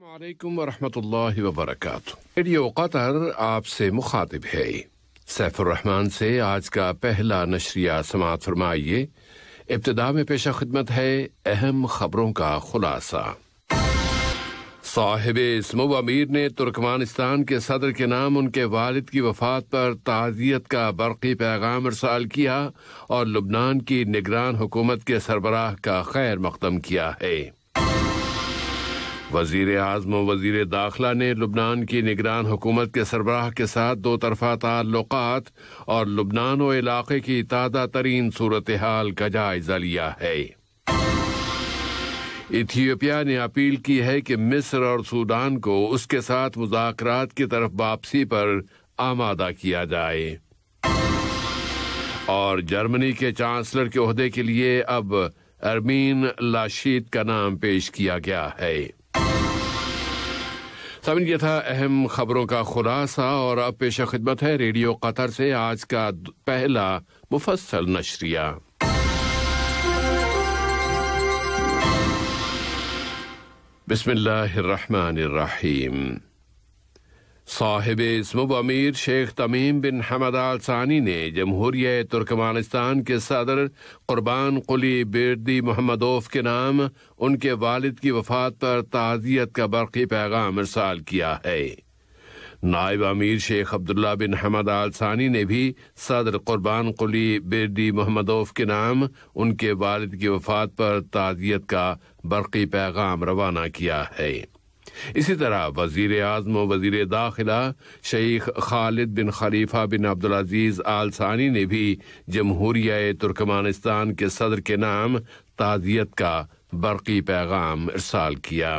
वरम radio Qatar आपसे मुखातिब है सैफुररहमान से आज का पहला नशरिया समात फरमाइए इब्तदा में पेशा खिदमत है अहम खबरों का खुलासा साहिब इसम अमीर ने तुर्कमानिस्तान के सदर के नाम उनके वालिद की वफात पर ताज़ियत का बरकी पैगाम अरसाल किया और लुबनान की निगरान हुकूमत के सरबराह का खैर मकदम किया है वजीर आजम वजीर दाखिला ने लुबनान की निगरान हुकूमत के सरबराह के साथ दो तरफा ताल्लुकात और लुबनान व इलाके की ताज़ा तरीन सूरत हाल का जायजा लिया है इथियोपिया ने अपील की है कि मिस्र और सूडान को उसके साथ मुजात की तरफ वापसी पर आमादा किया जाए और जर्मनी के चांसलर के अहदे के लिए अब अरमीन लाशीद का नाम पेश किया गया है सामिन ये था अहम खबरों का खुलासा और अब पेशा खिदमत है रेडियो कतर से आज का पहला मुफसल नशरिया बिस्मिल्लाहिर्रहमानिर्रहीम साहिब इसम अमीर शेख तमीम बिन हमद आल सानी ने जमहूरिय तुर्कमानिस्तान के सदर क़ुरबान कुली बेरदी मोहम्मदोफ के नाम उनके वालद की वफात पर ताज़ियत का बरकी पैगाम इरसाल किया है नायब अमीर शेख अब्दुल्ला बिन हमद आल सानी ने भी सदर क़ुरबान कुली बेरदी मोहम्मदोफ के नाम उनके वालद की वफात पर ताज़ियत का बरकी पैगाम रवाना किया है इसी तरह वजीर आजम वजीर दाखिला शेख खालिद बिन खलीफा बिन अब्दुलज़ीज़ आल सानी ने भी जमहूरिया तुर्कमानिस्तान के सदर के नाम ताज़ियत का बरकी पैगाम इरसाल किया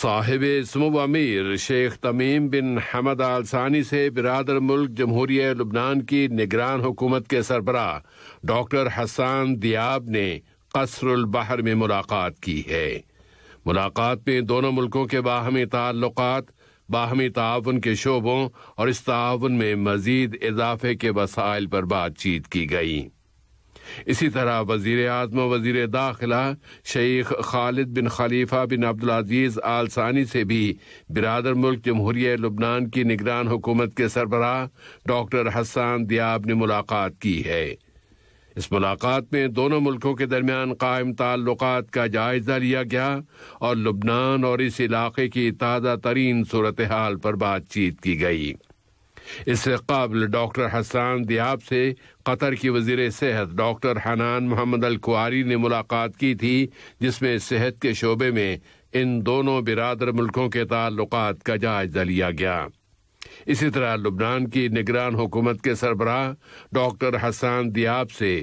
साहिब इसम अमीर शेख तमीम बिन हमद आलसानी से बिरदर मुल्क जमहूरिया लुबनान की निगरान हुकूमत के सरबरा डॉक्टर हसान दियाब ने कसरुल बहर में मुलाकात की है मुलाकात में दोनों मुल्कों के बाहमी ताल्लुक बाहमी ताउन के शोबों और इस ताउन में मजीद इजाफे के वसाइल पर बातचीत की गई इसी तरह वजीर आजम वजीर दाखिला शेख खालिद बिन खलीफा बिन अजीज आल सानी से भी बिरदर मुल्क जमहूरिय लुबनान की निगरान हुकूमत के सरबराह डॉक्टर हसान दियाब ने मुलाकात की है इस मुलाकात में दोनों मुल्कों के दरमियान कायम ताल्लुक का जायजा लिया गया और लुबनान और इस इलाके की ताज़ा तरीन सूरत हाल पर बातचीत की गई इससे कबल डॉक्टर हसान दियाब से कतर की वजीर सेहत डॉक्टर हनान मोहम्मद अलकुआरी ने मुलाकात की थी जिसमें सेहत के शोबे में इन दोनों बिरादर मुल्कों के ताल्लुक का जायजा लिया गया इसी तरह लुबनान की निगरान हुकूमत के सरबराह डॉक्टर हसान दियाब से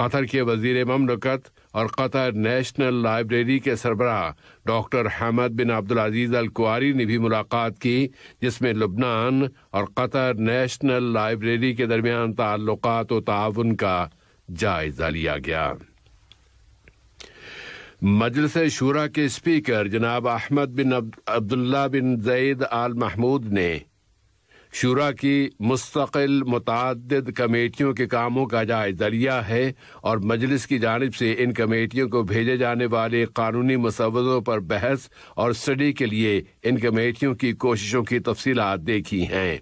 कतर के वजीर ममलकत और कतर नेशनल लाइब्रेरी के सरबराह डॉक्टर हमद बिन अब्दुल अजीज़ अल कुआरी ने भी मुलाकात की जिसमें लुबनान और कतर नेशनल लाइब्रेरी के दरमियान ताल्लुक व ताउन का जायजा लिया गया मजलिस शूरा के स्पीकर जनाब अहमद बिन अब्दुल्ला बिन जईद आल महमूद ने शुरा की मुस्तकिल मुतद कमेटियों के कामों का जायजरिया है और मजलिस की जानब से इन कमेटियों को भेजे जाने वाले कानूनी मसवदों पर बहस और स्टडी के लिए इन कमेटियों की कोशिशों की तफसीत देखी हैं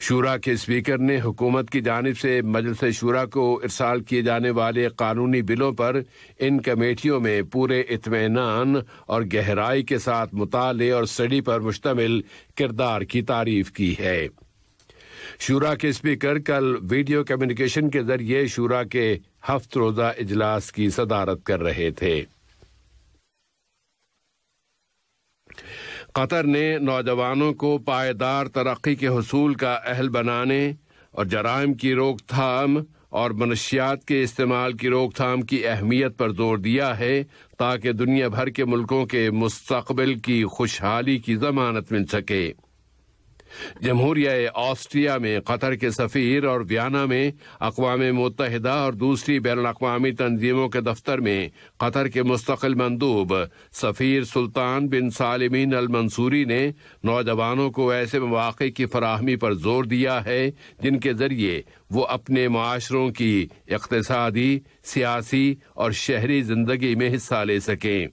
शूरा के स्पीकर ने हुकूमत की जानब से मजलस शूरा को इरसाल किए जाने वाले कानूनी बिलों पर इन कमेटियों में पूरे इतमान और गहराई के साथ मुताले और स्टडी पर मुश्तमिल किरदार की तारीफ की है शूरा के स्पीकर कल वीडियो कम्युनिकेशन के जरिए शूरा के हफ्त रोज़ा इजलास की सदारत कर रहे थे कतर ने नौजवानों को पायदार तरक्की के हसूल का अहल बनाने और जराइम की रोकथाम और मनशियात के इस्तेमाल की रोकथाम की अहमियत पर जोर दिया है ताकि दुनिया भर के मुल्कों के मुस्तबिल की खुशहाली की जमानत मिल सके जमहूरिया ऑस्ट्रिया में कतर के सफ़ीर और वियाना में अकवा मुतहदा और दूसरी बैन अवी तनजीमों के दफ्तर में कतर के मुस्तकिल मंदूब सफ़ीर सुल्तान बिन अल मंसूरी ने नौजवानों को ऐसे मौाक़े की फराहमी पर जोर दिया है जिनके ज़रिए वो अपने माशरों की इकतदी सियासी और शहरी ज़िंदगी में हिस्सा ले सकें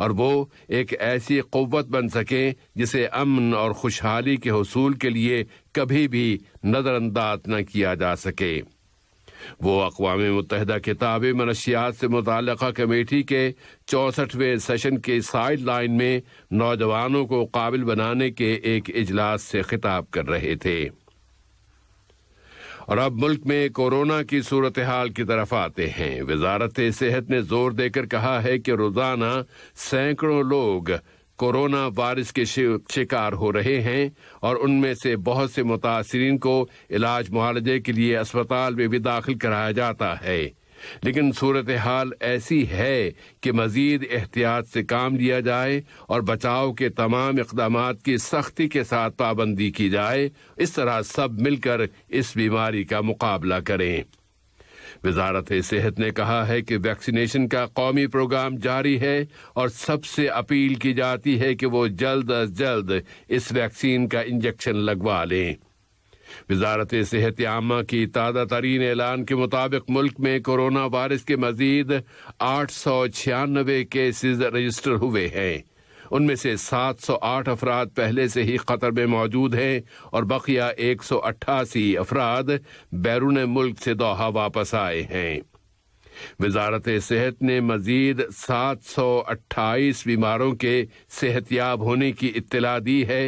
और वो एक ऐसी क़वत बन सके जिसे अमन और खुशहाली के हसूल के लिए कभी भी नज़रअंदाज न किया जा सके वो अकवा मुतहदा किताब मनशियात से मुतल कमेटी के चौसठवें सेशन के साइड लाइन में नौजवानों को काबिल बनाने के एक इजलास से खिताब कर रहे थे और अब मुल्क में कोरोना की सूरत हाल की तरफ आते हैं वजारत सेहत ने जोर देकर कहा है कि रोजाना सैकड़ों लोग कोरोना वायरस के शिकार हो रहे हैं और उनमें से बहुत से मुतासरी को इलाज मुआलजे के लिए अस्पताल में भी दाखिल कराया जाता है लेकिन सूरत हाल ऐसी है कि मजीद एहतियात से काम लिया जाए और बचाव के तमाम इकदाम की सख्ती के साथ पाबंदी की जाए इस तरह सब मिलकर इस बीमारी का मुकाबला करें वजारत सेहत ने कहा है कि वैक्सीनेशन का कौमी प्रोग्राम जारी है और सबसे अपील की जाती है कि वो जल्द अज जल्द इस वैक्सीन का इंजेक्शन लगवा लें वजारत सेहत आमा की ताज़ा तरीन ऐलान के मुताबिक मुल्क में कोरोना वायरस के मजीद आठ सौ छियानवे केसेज रजिस्टर हुए हैं उनमें से सात सौ आठ अफराद पहले से ही खतर में मौजूद हैं और बकिया एक सौ अट्ठासी अफराद बैरून मुल्क से दोहा वापस आए हैं वजारत सेहत ने मजीद सात सौ अट्ठाईस बीमारों के सेहतियाब होने की इतला दी है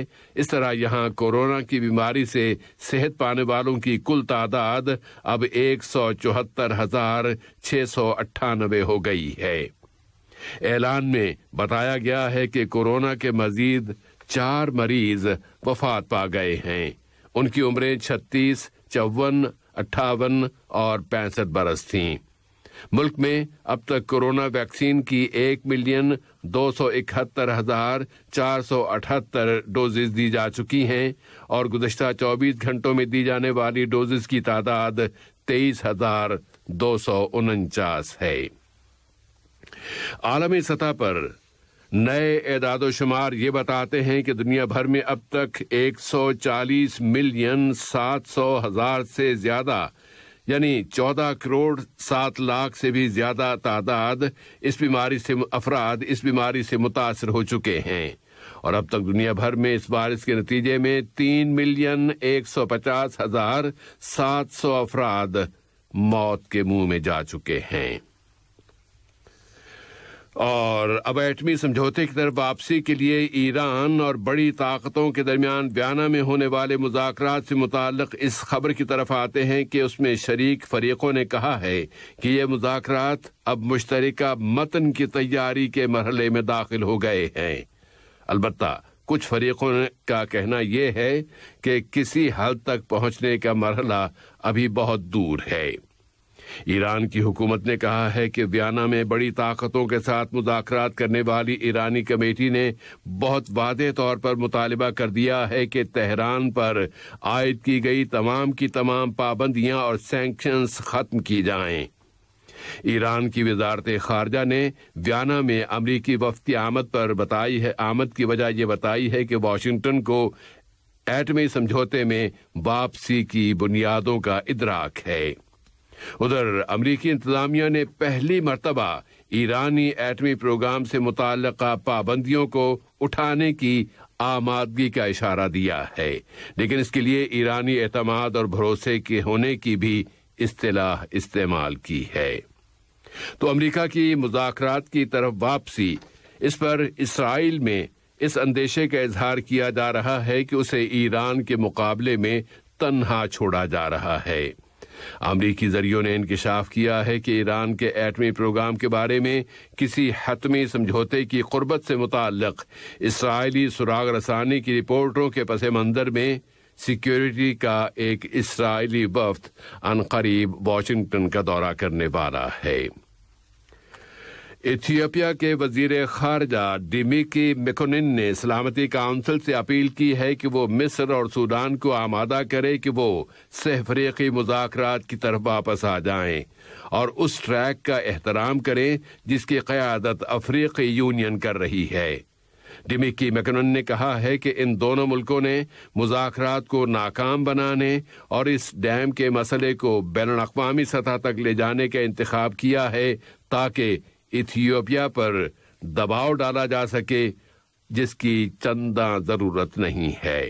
इस तरह यहाँ कोरोना की बीमारी से सेहत पाने वालों की कुल तादाद अब एक सौ चौहत्तर हजार छः सौ अट्ठानबे हो गई है ऐलान में बताया गया है कि कोरोना के मजीद चार मरीज वफात पा गए हैं उनकी उम्रें छत्तीस चौवन अट्ठावन और पैंसठ बरस थी मुल्क में अब तक कोरोना वैक्सीन की एक मिलियन दो सौ इकहत्तर हजार चार सौ अठहत्तर डोजेज दी जा चुकी हैं और गुजशत चौबीस घंटों में दी जाने वाली डोजेज की तादाद तेईस हजार दो सौ उनचास है आलमी सतह पर नए एदादोशुमार ये बताते हैं कि दुनिया भर में अब तक 140 मिलियन सात सौ हजार से ज्यादा यानी 14 करोड़ सात लाख से भी ज्यादा तादाद इस बीमारी से अफराद इस बीमारी से मुतासर हो चुके हैं और अब तक दुनिया भर में इस बारिश के नतीजे में तीन मिलियन एक सौ पचास हजार सात सौ अफराद मौत के मुंह में जा चुके हैं और अब एटमी समझौते की तरफ वापसी के लिए ईरान और बड़ी ताकतों के दरमियान बयाना में होने वाले मुजाकर से मुतल इस खबर की तरफ आते हैं कि उसमें शरीक फरीकों ने कहा है कि ये मुजाकर अब मुश्तर मतन की तैयारी के मरहले में दाखिल हो गए हैं अलबत् कुछ फरीकों का कहना यह है कि किसी हद तक पहुंचने का मरहला अभी बहुत दूर है ईरान की हुकूमत ने कहा है कि वियना में बड़ी ताकतों के साथ मुदाखरात करने वाली ईरानी कमेटी ने बहुत वादे तौर पर मुतालबा कर दिया है कि तेहरान पर आयद की गई तमाम की तमाम पाबंदियां और सैंक्शंस खत्म की जाएं। ईरान की वजारत खारजा ने व्याना में अमरीकी वफती आमद पर बताई है आमद की वजह यह बताई है कि वाशिंगटन को एटमी समझौते में वापसी की बुनियादों का इदराक है उधर अमरीकी इंतजामिया ने पहली मरतबा ईरानी एटमी प्रोग्राम से मुतल पाबंदियों को उठाने की आमादगी का इशारा दिया है लेकिन इसके लिए ईरानी एतम और भरोसे के होने की भी अतलाह इस्तेमाल की है तो अमरीका की मुजाकर की तरफ वापसी इस पर इसराइल में इस अंदेशे का इजहार किया जा रहा है कि उसे ईरान के मुकाबले में तन्हा छोड़ा जा रहा है अमरीकी जरियो ने इंकशाफ किया है कि ईरान के एटमी प्रोग्राम के बारे में किसी हतमी समझौते की कुर्बत से मुतल इसराइली सुराग रसानी की रिपोर्टों के पस मंज़र में सिक्योरिटी का एक इसराइली वफ्त अनकरीब वाशिंगटन का दौरा करने वाला है इथियोपिया के वजीर खारजा डिमिकी मेकोनिन ने सलामती काउंसिल से अपील की है कि वो मिस्र और सूडान को आमादा करे कि वो सहफरीकी मुजाकर की तरफ वापस आ जाएं और उस ट्रैक का एहतराम करें जिसकी क़्यादत अफ्रीकी यूनियन कर रही है डिमिकी मैकनन ने कहा है कि इन दोनों मुल्कों ने मुजात को नाकाम बनाने और इस डैम के मसले को बैन अवी सतह तक ले जाने का इंतखब किया है ताकि इथियोपिया पर दबाव डाला जा सके जिसकी चंदा जरूरत नहीं है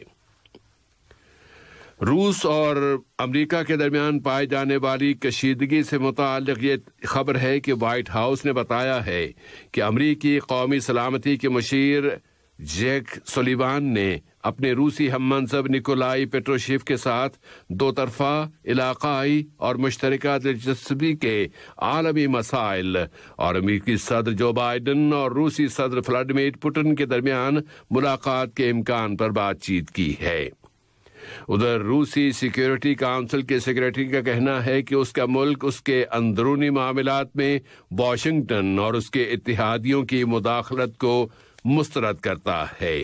रूस और अमेरिका के दरमियान पाए जाने वाली कशीदगी से मुतल ये खबर है कि वाइट हाउस ने बताया है कि अमरीकी कौमी सलामती के मशीर जैक सोलिवान ने अपने रूसी हम मनसब निकोलाई पेट्रोशिव के साथ दो तरफा इलाकाई और मुश्तर दिलचस्पी के आलमी मसाइल और अमरीकी सदर जो बाइडन और रूसी सदर व्लादिमीर पुटिन के दरमियान मुलाकात के इम्कान पर बातचीत की है उधर रूसी सिक्योरिटी काउंसिल के सेक्रेटरी का कहना है कि उसका मुल्क उसके अंदरूनी मामला में वॉशिंगटन और उसके इतिहादियों की मुदाखलत को मुस्तरद करता है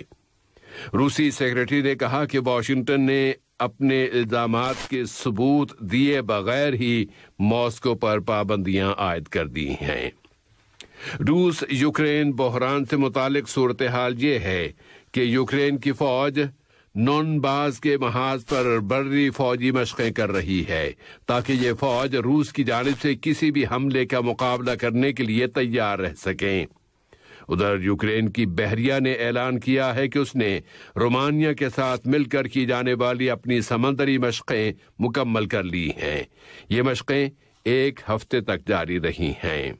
रूसी सेक्रेटरी ने कहा कि वॉशिंगटन ने अपने इल्जाम के सबूत दिए बगैर ही मॉस्को पर पाबंदियां आयद कर दी हैं रूस यूक्रेन बहरान से मुतालिक सूरत हाल ये है कि यूक्रेन की फौज बाज के महाज पर बर्री फौजी मशक़ें कर रही है ताकि ये फौज रूस की जानब से किसी भी हमले का मुकाबला करने के लिए तैयार रह सकें उधर यूक्रेन की बहरिया ने ऐलान किया है कि उसने रोमानिया के साथ मिलकर की जाने वाली अपनी समंदरी मशक़ें मुकम्मल कर ली हैं ये मशक़ें एक हफ्ते तक जारी रही हैं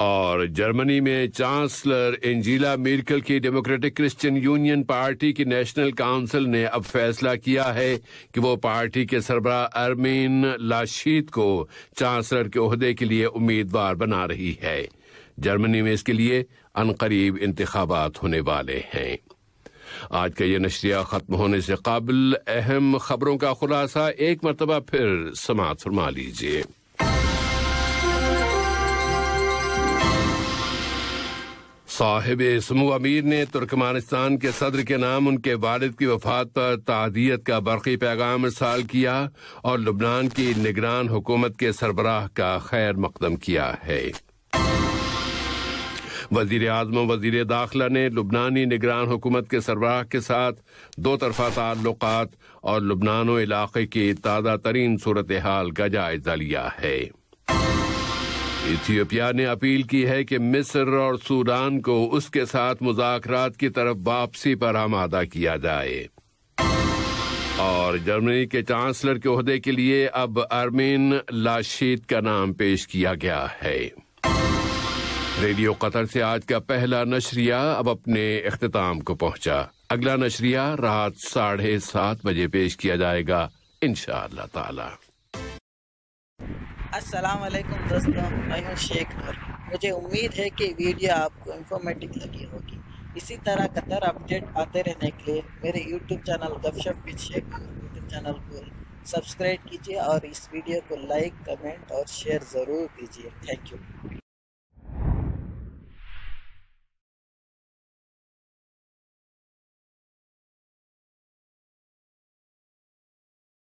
और जर्मनी में चांसलर एंजिला मेरकल की डेमोक्रेटिक क्रिश्चियन यूनियन पार्टी की नेशनल काउंसिल ने अब फैसला किया है कि वो पार्टी के सरबरा अरमीन लाशीद को चांसलर के अहदे के लिए उम्मीदवार बना रही है जर्मनी में इसके लिए अनकरीब इंतबात होने वाले हैं आज का यह नशरिया खत्म होने से काबिल अहम खबरों का खुलासा एक मरतबा फिर समात फरमा लीजिए साहिब समूह अमीर ने तुर्कमानिस्तान के सदर के नाम उनके वालिद की वफात पर तहदीत का बरकी पैगाम इरसाल किया और लुबनान की निगरान हुकूमत के सरबराह का खैर मकदम किया है वजीर अजम वजीर दाखिला ने लुबनानी निगरान हुकूमत के सरबराह के साथ दो तरफा ताल्लुक और लुबनान इलाके की ताज़ा तरीन सूरत हाल का जायजा लिया है इथियोपिया ने अपील की है कि मिस्र और सूडान को उसके साथ मुजाकरात की तरफ वापसी पर आमादा किया जाए और जर्मनी के चांसलर के अहदे के लिए अब अरमीन लाशीद का नाम पेश किया गया है रेडियो कतर से आज का पहला नशरिया अब अपने अख्ताम को पहुंचा अगला नशरिया रात साढ़े सात बजे पेश किया जाएगा इन ताला अस्सलाम वालेकुम दोस्तों मैं हूँ शेख नूर मुझे उम्मीद है कि वीडियो आपको इन्फॉर्मेटिव लगी होगी इसी तरह कतर अपडेट आते रहने के लिए मेरे YouTube channel Gupshup with Sheikh Noor YouTube channel को सब्सक्राइब कीजिए और इस वीडियो को लाइक कमेंट और शेयर ज़रूर कीजिए थैंक यू